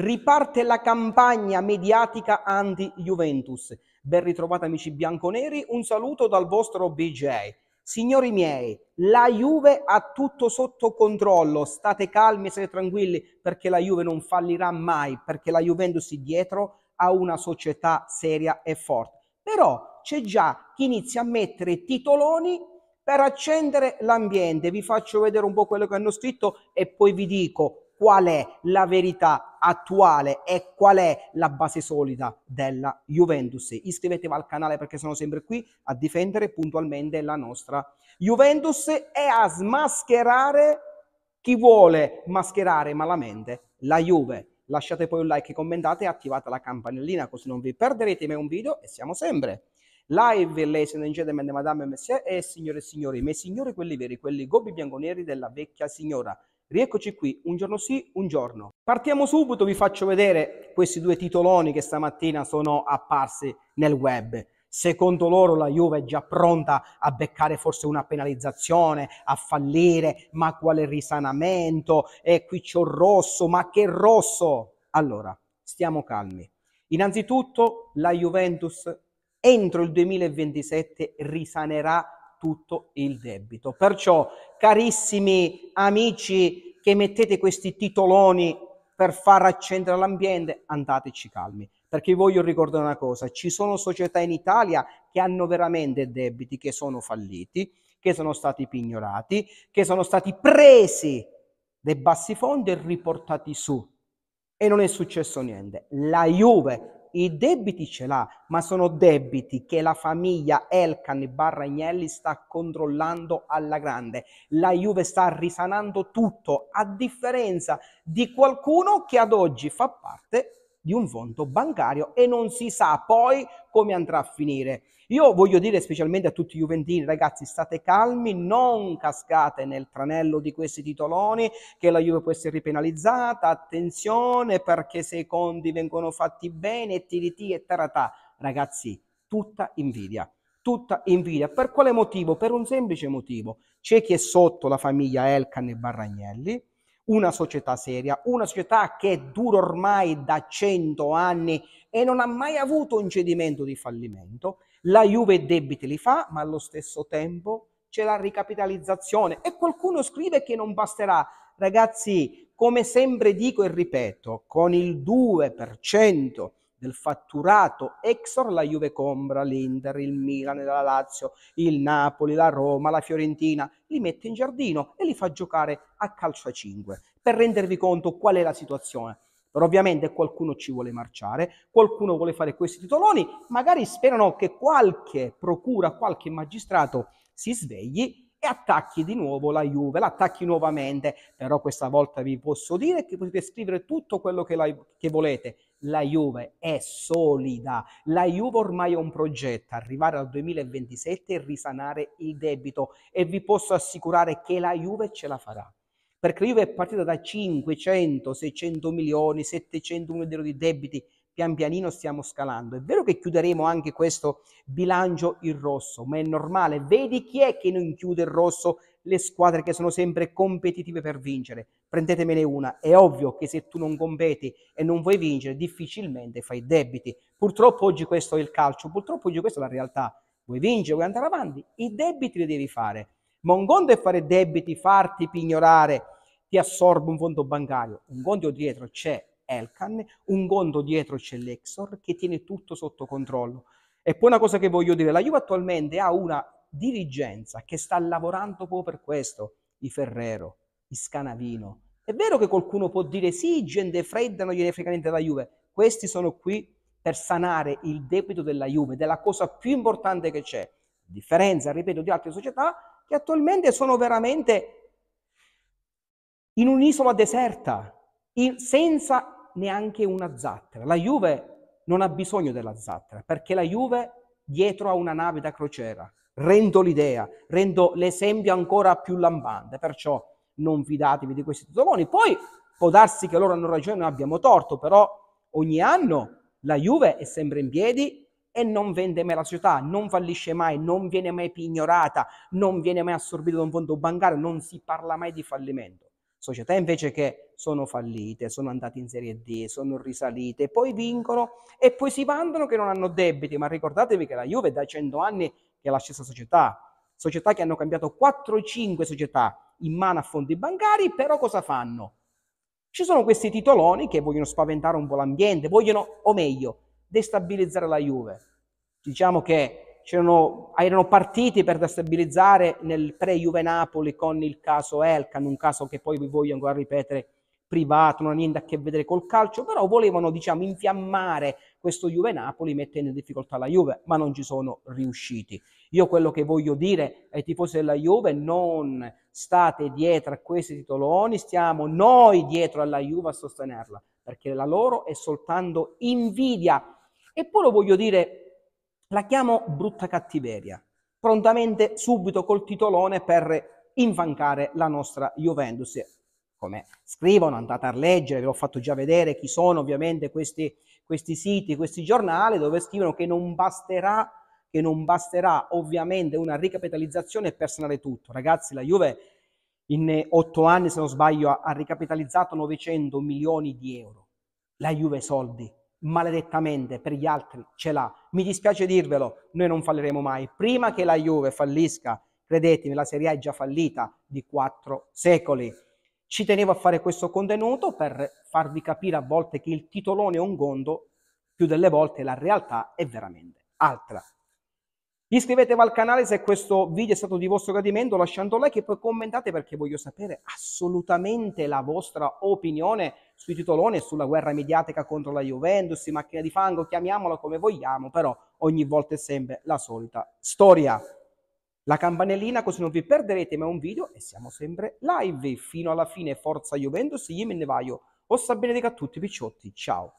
Riparte la campagna mediatica anti-Juventus. Ben ritrovati amici bianconeri, un saluto dal vostro BJ. Signori miei, la Juve ha tutto sotto controllo, state calmi, state tranquilli, perché la Juve non fallirà mai, perché la Juventus è dietro a una società seria e forte. Però c'è già chi inizia a mettere titoloni per accendere l'ambiente. Vi faccio vedere un po' quello che hanno scritto e poi vi dico qual è la verità attuale e qual è la base solida della Juventus. Iscrivetevi al canale perché sono sempre qui a difendere puntualmente la nostra Juventus e a smascherare chi vuole mascherare malamente la Juve. Lasciate poi un like, commentate e attivate la campanellina così non vi perderete mai un video e siamo sempre live ladies and gentlemen, madame, monsieur e signore e signori, ma i signori quelli veri, quelli gobbi bianconeri della vecchia signora. Rieccoci qui, un giorno sì, un giorno. Partiamo subito, vi faccio vedere questi due titoloni che stamattina sono apparsi nel web. Secondo loro la Juve è già pronta a beccare forse una penalizzazione, a fallire, ma quale risanamento? E qui c'è un rosso, ma che rosso! Allora, stiamo calmi. Innanzitutto la Juventus entro il 2027 risanerà tutto il debito. Perciò, carissimi amici che mettete questi titoloni per far accendere l'ambiente, andateci calmi. Perché voglio ricordare una cosa, ci sono società in Italia che hanno veramente debiti che sono falliti, che sono stati pignorati, che sono stati presi dai bassi fondi e riportati su. E non è successo niente. La Juve i debiti ce l'ha, ma sono debiti che la famiglia Elkan Barragnelli sta controllando alla grande. La Juve sta risanando tutto, a differenza di qualcuno che ad oggi fa parte di un fondo bancario e non si sa poi come andrà a finire. Io voglio dire specialmente a tutti i Juventini, ragazzi, state calmi, non cascate nel tranello di questi titoloni che la Juve può essere ripenalizzata, attenzione perché se i conti vengono fatti bene, tiriti e taratà. Ragazzi, tutta invidia tutta invidia. Per quale motivo? Per un semplice motivo. C'è chi è sotto la famiglia Elkan e Barragnelli, una società seria, una società che dura ormai da 100 anni e non ha mai avuto un cedimento di fallimento. La Juve debiti li fa, ma allo stesso tempo c'è la ricapitalizzazione e qualcuno scrive che non basterà. Ragazzi, come sempre dico e ripeto, con il 2% del fatturato exor la Juve Combra, l'Inter, il Milan, la Lazio, il Napoli, la Roma, la Fiorentina, li mette in giardino e li fa giocare a calcio a 5 per rendervi conto qual è la situazione. Però ovviamente qualcuno ci vuole marciare, qualcuno vuole fare questi titoloni, magari sperano che qualche procura, qualche magistrato si svegli e attacchi di nuovo la Juve, l'attacchi nuovamente, però questa volta vi posso dire che potete scrivere tutto quello che, la, che volete, la Juve è solida. La Juve ormai è un progetto, arrivare al 2027 e risanare il debito e vi posso assicurare che la Juve ce la farà. Perché la Juve è partita da 500, 600 milioni, 700 milioni di debiti, pian pianino stiamo scalando. È vero che chiuderemo anche questo bilancio in rosso, ma è normale. Vedi chi è che non chiude il rosso le squadre che sono sempre competitive per vincere. Prendetemene una, è ovvio che se tu non competi e non vuoi vincere, difficilmente fai debiti. Purtroppo oggi questo è il calcio, purtroppo oggi questa è la realtà. Vuoi vincere, vuoi andare avanti, i debiti li devi fare. Ma un conto è fare debiti, farti pignorare, ti assorbe un fondo bancario. Un conto dietro c'è Elkan, un conto dietro c'è l'Exor che tiene tutto sotto controllo. E poi una cosa che voglio dire, la Juve attualmente ha una dirigenza che sta lavorando proprio per questo, i Ferrero, i Scanavino. È vero che qualcuno può dire sì, gente fredda, non gliene frega niente la Juve. Questi sono qui per sanare il debito della Juve, della cosa più importante che c'è. A differenza, ripeto, di altre società che attualmente sono veramente in un'isola deserta, in, senza neanche una zattera. La Juve non ha bisogno della zattera, perché la Juve dietro ha una nave da crociera rendo l'idea, rendo l'esempio ancora più lampante, perciò non fidatevi di questi titoloni. Poi può darsi che loro hanno ragione, noi abbiamo torto, però ogni anno la Juve è sempre in piedi e non vende mai la società, non fallisce mai, non viene mai pignorata, non viene mai assorbita da un fondo bancario, non si parla mai di fallimento. Società invece che sono fallite, sono andate in Serie D, sono risalite, poi vincono e poi si vantano che non hanno debiti, ma ricordatevi che la Juve da 100 anni che è la stessa società, società che hanno cambiato 4-5 società in mano a fondi bancari, però cosa fanno? Ci sono questi titoloni che vogliono spaventare un po' l'ambiente, vogliono, o meglio, destabilizzare la Juve. Diciamo che c'erano, erano partiti per destabilizzare nel pre-Juve Napoli con il caso Elkan, un caso che poi vi voglio ancora ripetere privato, non ha niente a che vedere col calcio, però volevano diciamo, infiammare questo Juve-Napoli mettendo in difficoltà la Juve, ma non ci sono riusciti. Io quello che voglio dire ai tifosi della Juve, non state dietro a questi titoloni, stiamo noi dietro alla Juve a sostenerla, perché la loro è soltanto invidia. E poi lo voglio dire, la chiamo brutta cattiveria, prontamente subito col titolone per infancare la nostra Juventus come scrivono, andate a leggere, vi ho fatto già vedere chi sono ovviamente questi, questi siti, questi giornali, dove scrivono che non basterà che non basterà ovviamente una ricapitalizzazione per sanare tutto. Ragazzi, la Juve in otto anni, se non sbaglio, ha ricapitalizzato 900 milioni di euro. La Juve soldi, maledettamente, per gli altri ce l'ha. Mi dispiace dirvelo, noi non falliremo mai. Prima che la Juve fallisca, credetemi, la Serie A è già fallita di quattro secoli. Ci tenevo a fare questo contenuto per farvi capire a volte che il titolone è un gondo, più delle volte la realtà è veramente altra. Iscrivetevi al canale se questo video è stato di vostro gradimento, lasciando like e poi commentate perché voglio sapere assolutamente la vostra opinione sui titoloni e sulla guerra mediatica contro la Juventus, macchina di fango, chiamiamola come vogliamo, però ogni volta è sempre la solita storia la campanellina così non vi perderete mai un video e siamo sempre live fino alla fine. Forza Juventus, io me ne vaio. Ossa benedica a tutti, picciotti. Ciao.